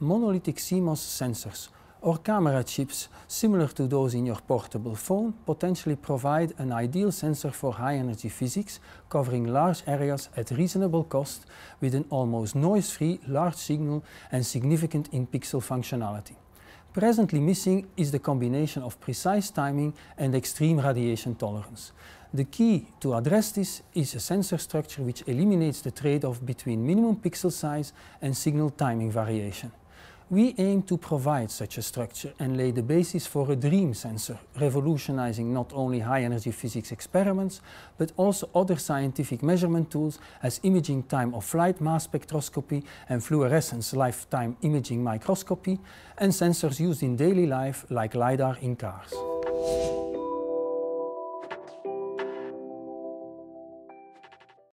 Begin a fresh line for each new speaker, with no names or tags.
monolithic CMOS sensors or camera chips similar to those in your portable phone potentially provide an ideal sensor for high-energy physics covering large areas at reasonable cost with an almost noise-free large signal and significant in-pixel functionality. Presently missing is the combination of precise timing and extreme radiation tolerance. The key to address this is a sensor structure which eliminates the trade-off between minimum pixel size and signal timing variation. We aim to provide such a structure and lay the basis for a dream sensor, revolutionizing not only high-energy physics experiments, but also other scientific measurement tools as imaging time of flight mass spectroscopy and fluorescence lifetime imaging microscopy, and sensors used in daily life like LiDAR in cars.